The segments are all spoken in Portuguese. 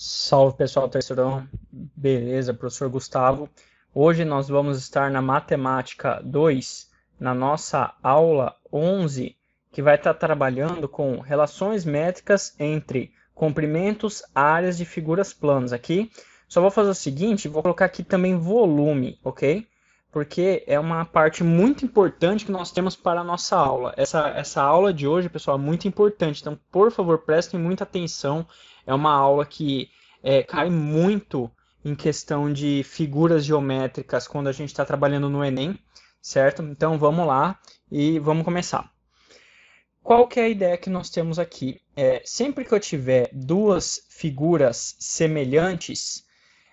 Salve pessoal, terceirão, beleza, professor Gustavo. Hoje nós vamos estar na matemática 2, na nossa aula 11, que vai estar trabalhando com relações métricas entre comprimentos, áreas de figuras planas aqui. Só vou fazer o seguinte, vou colocar aqui também volume, ok? Porque é uma parte muito importante que nós temos para a nossa aula. Essa, essa aula de hoje, pessoal, é muito importante. Então, por favor, prestem muita atenção é uma aula que é, cai muito em questão de figuras geométricas quando a gente está trabalhando no Enem, certo? Então vamos lá e vamos começar. Qual que é a ideia que nós temos aqui? É, sempre que eu tiver duas figuras semelhantes,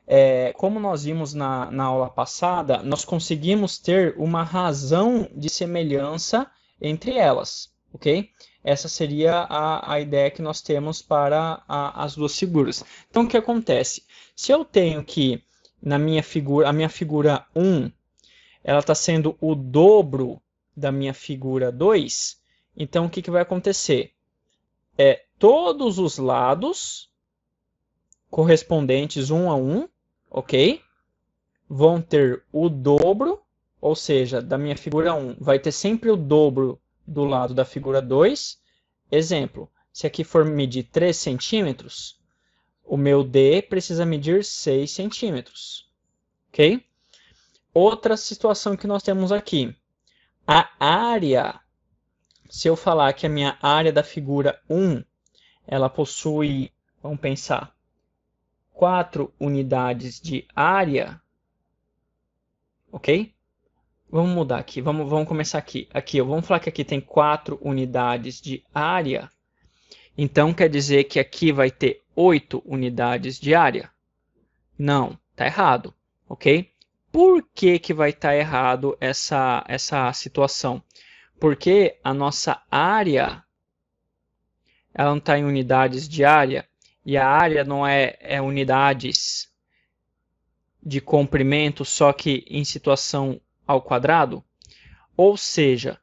é, como nós vimos na, na aula passada, nós conseguimos ter uma razão de semelhança entre elas, ok? Essa seria a, a ideia que nós temos para a, as duas figuras. Então, o que acontece? Se eu tenho que, na minha figura, a minha figura 1, ela está sendo o dobro da minha figura 2, então o que, que vai acontecer? É todos os lados correspondentes um a um, ok? Vão ter o dobro, ou seja, da minha figura 1 vai ter sempre o dobro do lado da figura 2. Exemplo, se aqui for medir 3 centímetros, o meu D precisa medir 6 centímetros. Ok? Outra situação que nós temos aqui. A área, se eu falar que a minha área da figura 1, ela possui, vamos pensar, 4 unidades de área, ok? Vamos mudar aqui, vamos, vamos começar aqui. Aqui, vamos falar que aqui tem quatro unidades de área. Então, quer dizer que aqui vai ter oito unidades de área? Não, tá errado, ok? Por que, que vai estar tá errado essa, essa situação? Porque a nossa área, ela não está em unidades de área, e a área não é, é unidades de comprimento, só que em situação ao quadrado, ou seja,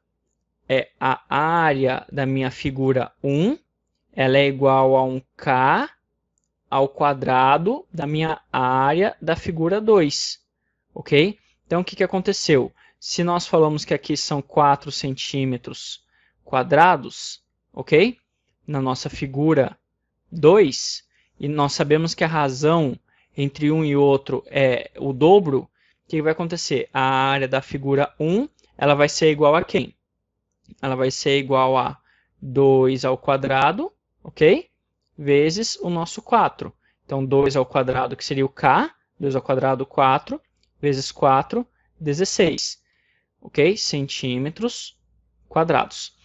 é a área da minha figura 1, ela é igual a um k ao quadrado da minha área da figura 2, ok? Então, o que, que aconteceu? Se nós falamos que aqui são 4 centímetros quadrados, ok? Na nossa figura 2, e nós sabemos que a razão entre um e outro é o dobro, o que vai acontecer? A área da figura 1 ela vai ser igual a quem? Ela vai ser igual a 2 ao quadrado, ok? Vezes o nosso 4. Então, 2 ao quadrado, que seria o k, 2 ao quadrado, 4, vezes 4, 16, ok? Centímetros quadrados.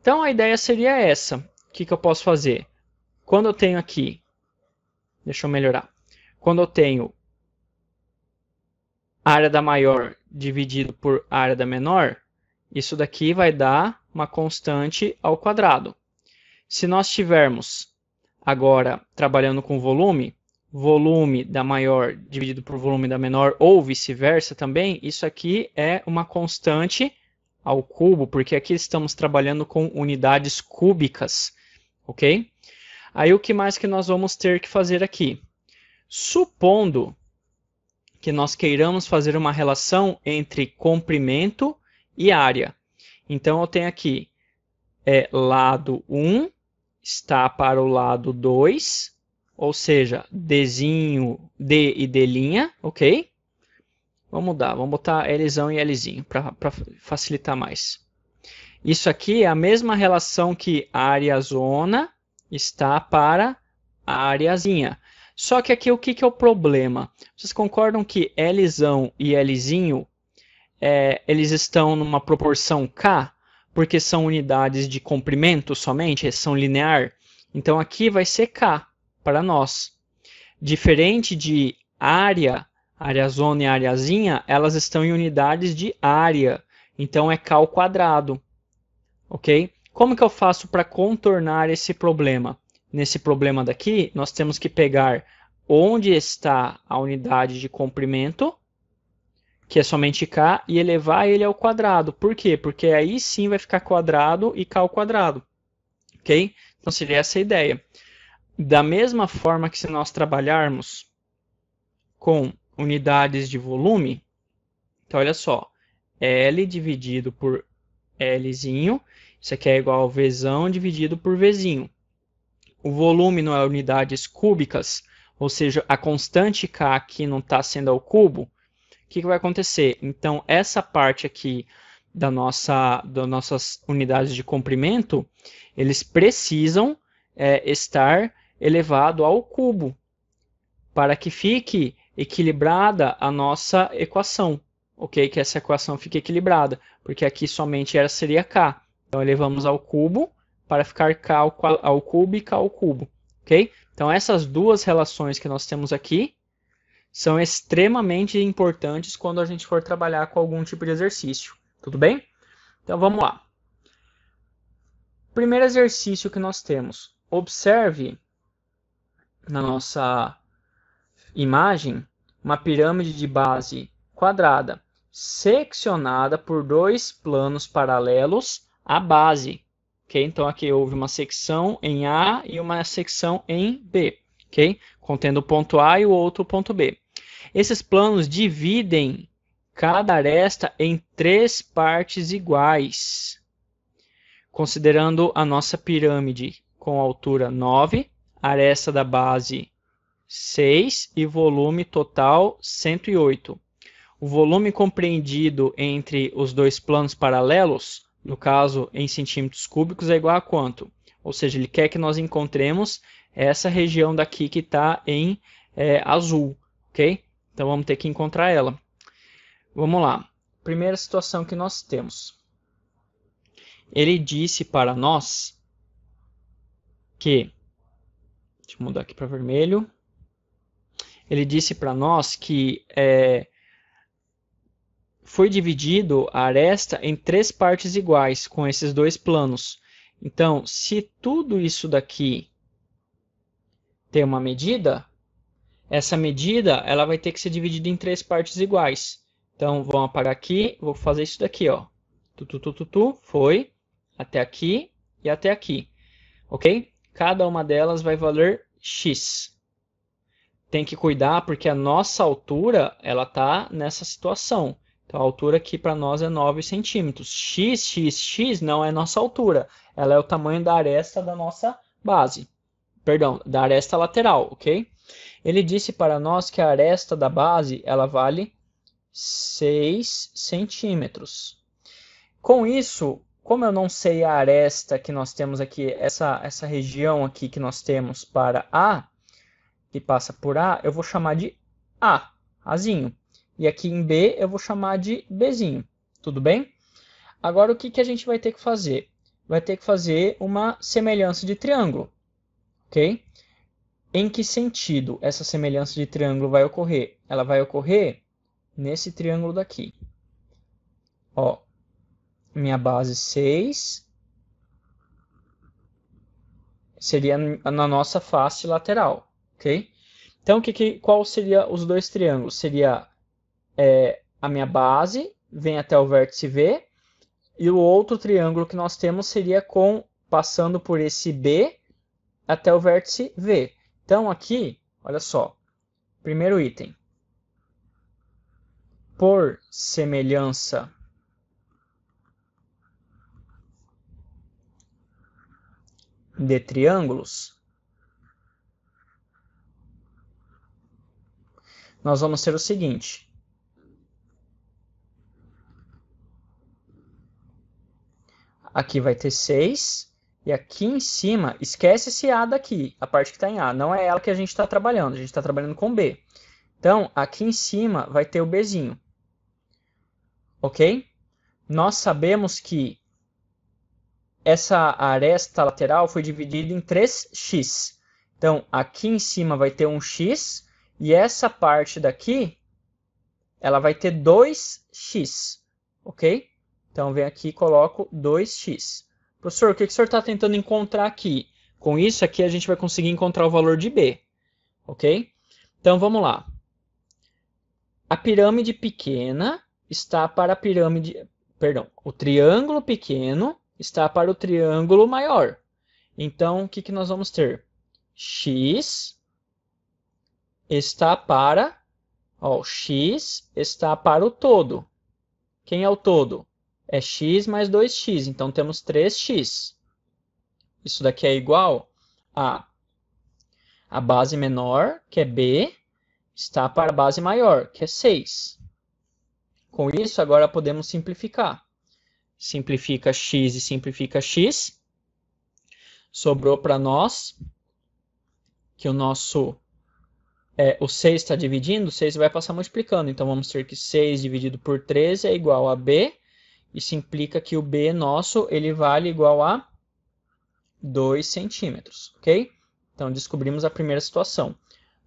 Então, a ideia seria essa. O que, que eu posso fazer? Quando eu tenho aqui, deixa eu melhorar. Quando eu tenho área da maior dividido por área da menor, isso daqui vai dar uma constante ao quadrado. Se nós tivermos agora trabalhando com volume, volume da maior dividido por volume da menor ou vice-versa também, isso aqui é uma constante ao cubo, porque aqui estamos trabalhando com unidades cúbicas, ok? Aí o que mais que nós vamos ter que fazer aqui? Supondo que nós queiramos fazer uma relação entre comprimento e área. Então, eu tenho aqui é, lado 1 está para o lado 2, ou seja, Dzinho, D e D', ok? Vamos mudar, vamos botar Lzão e Lzinho para facilitar mais. Isso aqui é a mesma relação que área-zona está para áreazinha. Só que aqui o que, que é o problema? Vocês concordam que Lzão e Lzinho é, eles estão numa proporção K, porque são unidades de comprimento somente, são linear. Então aqui vai ser K para nós. Diferente de área, área zona e areazinha, elas estão em unidades de área. Então é K ao quadrado. Ok? Como que eu faço para contornar esse problema? nesse problema daqui, nós temos que pegar onde está a unidade de comprimento, que é somente k, e elevar ele ao quadrado. Por quê? Porque aí sim vai ficar quadrado e k ao quadrado. Ok? Então seria essa a ideia. Da mesma forma que se nós trabalharmos com unidades de volume, então olha só, L dividido por Lzinho, isso aqui é igual a Vzão dividido por Vzinho o volume não é unidades cúbicas, ou seja, a constante K aqui não está sendo ao cubo, o que, que vai acontecer? Então, essa parte aqui da nossa, das nossas unidades de comprimento, eles precisam é, estar elevado ao cubo para que fique equilibrada a nossa equação, ok? Que essa equação fique equilibrada, porque aqui somente era seria k. Então elevamos ao cubo para ficar k ao, ao cubo e k ao cubo, ok? Então essas duas relações que nós temos aqui são extremamente importantes quando a gente for trabalhar com algum tipo de exercício, tudo bem? Então vamos lá. Primeiro exercício que nós temos. Observe na nossa imagem uma pirâmide de base quadrada seccionada por dois planos paralelos à base, ok? Então aqui houve uma secção em A e uma secção em B, ok? Contendo o ponto A e o outro ponto B. Esses planos dividem cada aresta em três partes iguais, considerando a nossa pirâmide com altura 9, aresta da base 6 e volume total 108. O volume compreendido entre os dois planos paralelos no caso em centímetros cúbicos, é igual a quanto? Ou seja, ele quer que nós encontremos essa região daqui que está em é, azul, ok? Então vamos ter que encontrar ela. Vamos lá. Primeira situação que nós temos. Ele disse para nós que. Deixa eu mudar aqui para vermelho. Ele disse para nós que é, foi dividido a aresta em três partes iguais com esses dois planos. Então, se tudo isso daqui tem uma medida, essa medida ela vai ter que ser dividida em três partes iguais. Então, vou apagar aqui, vou fazer isso daqui, ó. Tu, tu, tu, tu, tu, foi, até aqui e até aqui, ok? Cada uma delas vai valer x. Tem que cuidar porque a nossa altura ela tá nessa situação. Então a altura aqui para nós é 9 centímetros. X, X, X não é nossa altura. Ela é o tamanho da aresta da nossa base. Perdão, da aresta lateral, ok? Ele disse para nós que a aresta da base ela vale 6 centímetros. Com isso, como eu não sei a aresta que nós temos aqui, essa, essa região aqui que nós temos para A, que passa por A, eu vou chamar de A, Azinho. E aqui em B eu vou chamar de Bzinho, tudo bem? Agora o que, que a gente vai ter que fazer? Vai ter que fazer uma semelhança de triângulo, ok? Em que sentido essa semelhança de triângulo vai ocorrer? Ela vai ocorrer nesse triângulo daqui. Ó, minha base 6 seria na nossa face lateral, ok? Então, que, que, qual seria os dois triângulos? Seria é a minha base, vem até o vértice V, e o outro triângulo que nós temos seria com passando por esse B até o vértice V. Então aqui, olha só, primeiro item. Por semelhança de triângulos, nós vamos ter o seguinte. Aqui vai ter 6. E aqui em cima, esquece esse A daqui, a parte que está em A. Não é ela que a gente está trabalhando, a gente está trabalhando com B. Então, aqui em cima vai ter o Bzinho. Ok? Nós sabemos que essa aresta lateral foi dividida em 3x. Então, aqui em cima vai ter um x e essa parte daqui ela vai ter 2x, ok? Então, vem aqui e coloco 2x. Professor, o que, que o senhor está tentando encontrar aqui? Com isso aqui, a gente vai conseguir encontrar o valor de B, ok? Então, vamos lá. A pirâmide pequena está para a pirâmide... Perdão, o triângulo pequeno está para o triângulo maior. Então, o que, que nós vamos ter? x está para... Ó, x está para o todo. Quem é o todo? é x mais 2x, então temos 3x. Isso daqui é igual a a base menor, que é b, está para a base maior, que é 6. Com isso, agora podemos simplificar. Simplifica x e simplifica x. Sobrou para nós que o nosso é, o 6 está dividindo, o 6 vai passar multiplicando. Então, vamos ter que 6 dividido por 13 é igual a b isso implica que o B nosso ele vale igual a 2 centímetros, ok? Então descobrimos a primeira situação.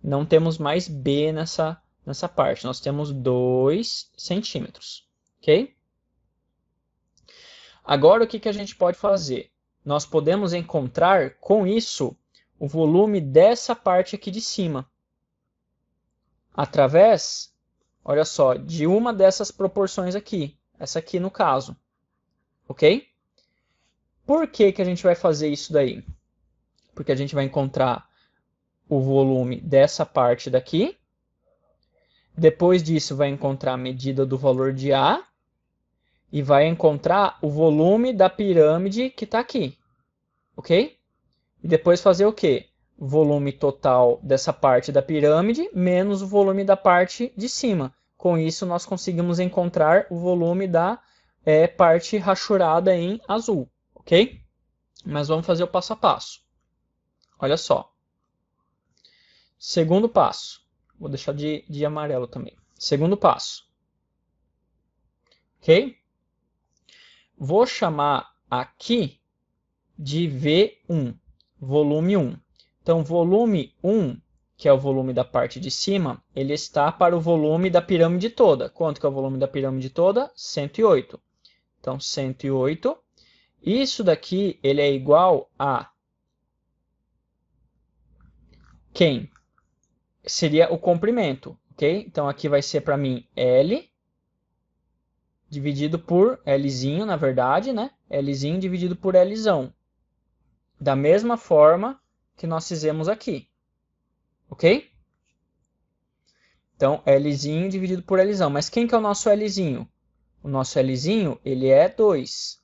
Não temos mais B nessa, nessa parte, nós temos 2 centímetros, ok? Agora o que, que a gente pode fazer? Nós podemos encontrar com isso o volume dessa parte aqui de cima. Através, olha só, de uma dessas proporções aqui. Essa aqui no caso. Ok? Por que, que a gente vai fazer isso daí? Porque a gente vai encontrar o volume dessa parte daqui. Depois disso, vai encontrar a medida do valor de A. E vai encontrar o volume da pirâmide que está aqui. Ok? E depois fazer o quê? Volume total dessa parte da pirâmide menos o volume da parte de cima. Com isso, nós conseguimos encontrar o volume da é, parte rachurada em azul, ok? Mas vamos fazer o passo a passo. Olha só. Segundo passo. Vou deixar de, de amarelo também. Segundo passo. Ok? Vou chamar aqui de V1, volume 1. Então, volume 1 que é o volume da parte de cima, ele está para o volume da pirâmide toda. Quanto que é o volume da pirâmide toda? 108. Então, 108. Isso daqui, ele é igual a quem? Seria o comprimento, ok? Então, aqui vai ser para mim L dividido por Lzinho, na verdade, né? Lzinho dividido por Lzão. Da mesma forma que nós fizemos aqui. Ok? Então, Lzinho dividido por Lzão. Mas quem que é o nosso Lzinho? O nosso Lzinho, ele é 2.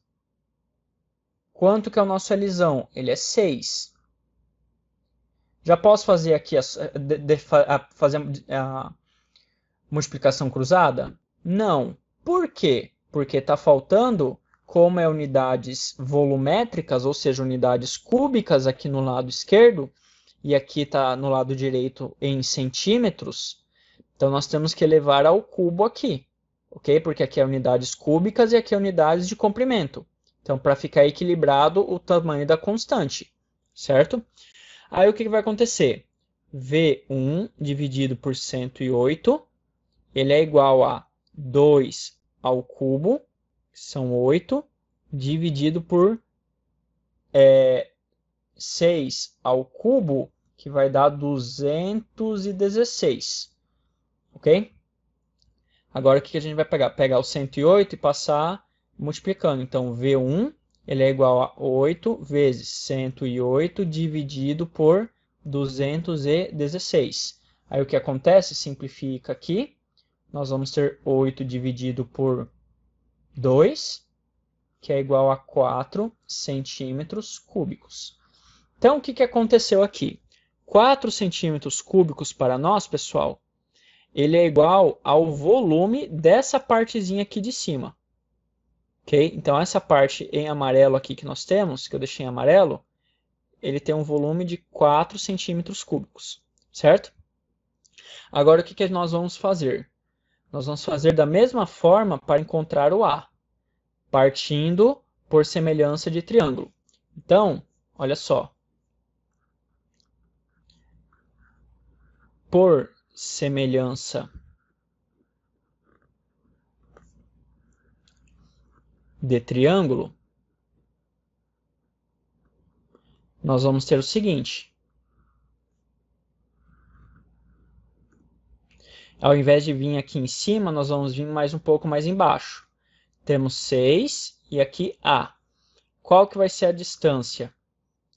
Quanto que é o nosso Lzão? Ele é 6. Já posso fazer aqui a, de, de, a, fazer a, a multiplicação cruzada? Não. Por quê? Porque está faltando, como é unidades volumétricas, ou seja, unidades cúbicas aqui no lado esquerdo, e aqui está no lado direito em centímetros, então nós temos que elevar ao cubo aqui, ok? Porque aqui é unidades cúbicas e aqui é unidades de comprimento. Então, para ficar equilibrado o tamanho da constante, certo? Aí o que, que vai acontecer? V1 dividido por 108, ele é igual a 2 ao cubo, que são 8, dividido por é, 6 ao cubo, que vai dar 216. Ok? Agora o que a gente vai pegar? Pegar o 108 e passar multiplicando. Então, V1 ele é igual a 8 vezes 108 dividido por 216. Aí o que acontece? Simplifica aqui. Nós vamos ter 8 dividido por 2, que é igual a 4 centímetros cúbicos. Então, o que, que aconteceu aqui? 4 centímetros cúbicos para nós, pessoal, ele é igual ao volume dessa partezinha aqui de cima. Ok? Então, essa parte em amarelo aqui que nós temos, que eu deixei em amarelo, ele tem um volume de 4 centímetros cúbicos, certo? Agora, o que, que nós vamos fazer? Nós vamos fazer da mesma forma para encontrar o A, partindo por semelhança de triângulo. Então, olha só, por semelhança. de triângulo, nós vamos ter o seguinte. Ao invés de vir aqui em cima, nós vamos vir mais um pouco mais embaixo. Temos 6 e aqui A. Qual que vai ser a distância?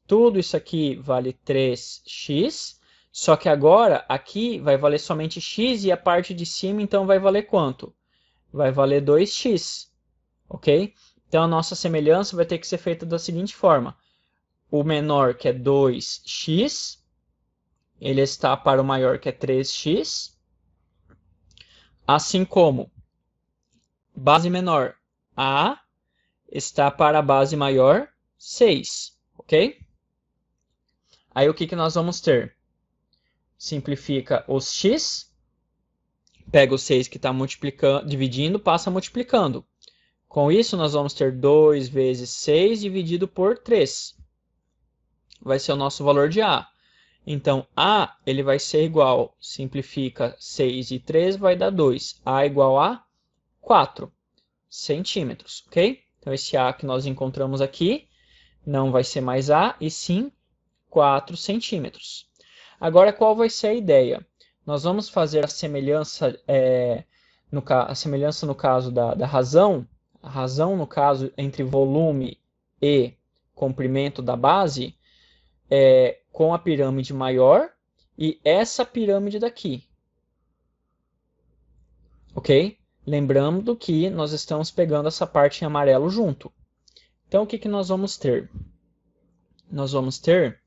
Tudo isso aqui vale 3x só que agora, aqui vai valer somente x e a parte de cima, então, vai valer quanto? Vai valer 2x, ok? Então, a nossa semelhança vai ter que ser feita da seguinte forma. O menor, que é 2x, ele está para o maior, que é 3x. Assim como base menor, a, está para a base maior, 6, ok? Aí, o que, que nós vamos ter? simplifica os x, pega o 6 que está dividindo, passa multiplicando. Com isso, nós vamos ter 2 vezes 6 dividido por 3. Vai ser o nosso valor de A. Então, A ele vai ser igual, simplifica 6 e 3, vai dar 2. A igual a 4 centímetros, ok? Então, esse A que nós encontramos aqui não vai ser mais A, e sim 4 centímetros. Agora, qual vai ser a ideia? Nós vamos fazer a semelhança, é, no, a semelhança no caso da, da razão, a razão no caso entre volume e comprimento da base, é, com a pirâmide maior e essa pirâmide daqui. Ok? Lembrando que nós estamos pegando essa parte em amarelo junto. Então, o que, que nós vamos ter? Nós vamos ter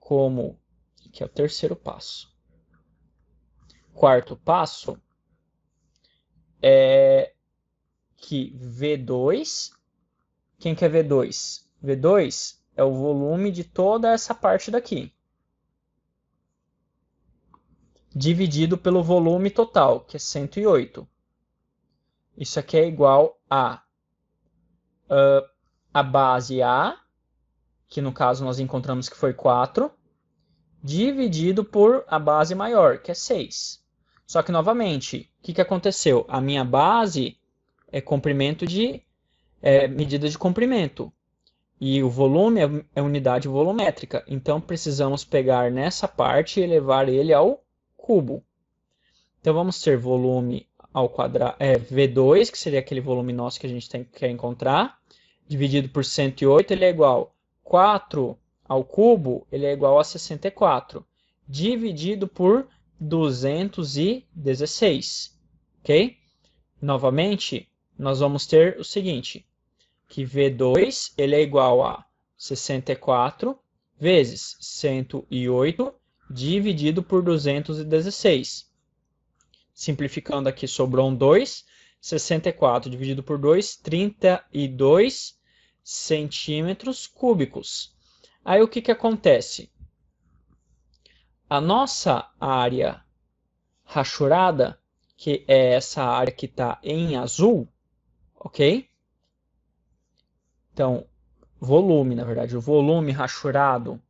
como que é o terceiro passo. Quarto passo é que V2, quem que é V2? V2 é o volume de toda essa parte daqui. Dividido pelo volume total, que é 108. Isso aqui é igual a uh, a base A, que no caso nós encontramos que foi 4, dividido por a base maior, que é 6. Só que, novamente, o que, que aconteceu? A minha base é comprimento de. É, medida de comprimento. E o volume é, é unidade volumétrica. Então, precisamos pegar nessa parte e elevar ele ao cubo. Então, vamos ter volume ao quadrado, é, V2, que seria aquele volume nosso que a gente tem, quer encontrar, dividido por 108, ele é igual a 4 ao cubo, ele é igual a 64, dividido por 216, ok? Novamente, nós vamos ter o seguinte, que V2 ele é igual a 64 vezes 108 dividido por 216. Simplificando aqui, sobrou um 2. 64 dividido por 2, 32 centímetros cúbicos. Aí o que, que acontece? A nossa área rachurada, que é essa área que está em azul, ok? Então, volume, na verdade, o volume rachurado,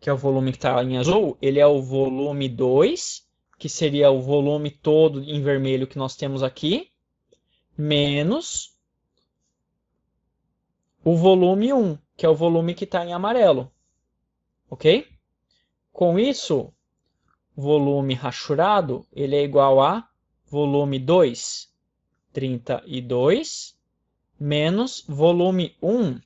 que é o volume que está em azul, ele é o volume 2, que seria o volume todo em vermelho que nós temos aqui, menos o volume 1, que é o volume que está em amarelo. Ok? Com isso, volume rachurado ele é igual a volume 2, 32, menos volume 1.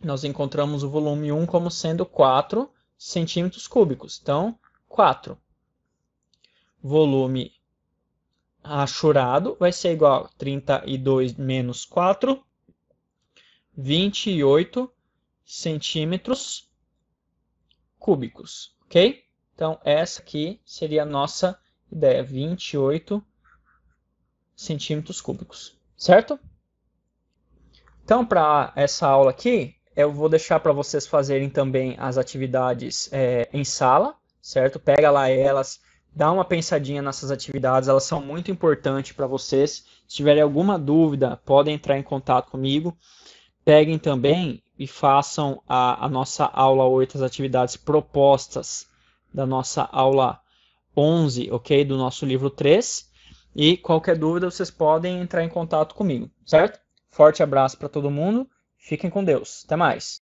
Nós encontramos o volume 1 como sendo 4 centímetros cúbicos. Então, 4. Volume rachurado vai ser igual a 32 menos 4, 28 centímetros cúbicos, ok? Então, essa aqui seria a nossa ideia, 28 centímetros cúbicos, certo? Então, para essa aula aqui, eu vou deixar para vocês fazerem também as atividades é, em sala, certo? Pega lá elas, dá uma pensadinha nessas atividades, elas são muito importantes para vocês. Se tiverem alguma dúvida, podem entrar em contato comigo. Peguem também e façam a, a nossa aula 8, as atividades propostas da nossa aula 11, ok? Do nosso livro 3. E qualquer dúvida, vocês podem entrar em contato comigo, certo? Forte abraço para todo mundo. Fiquem com Deus. Até mais.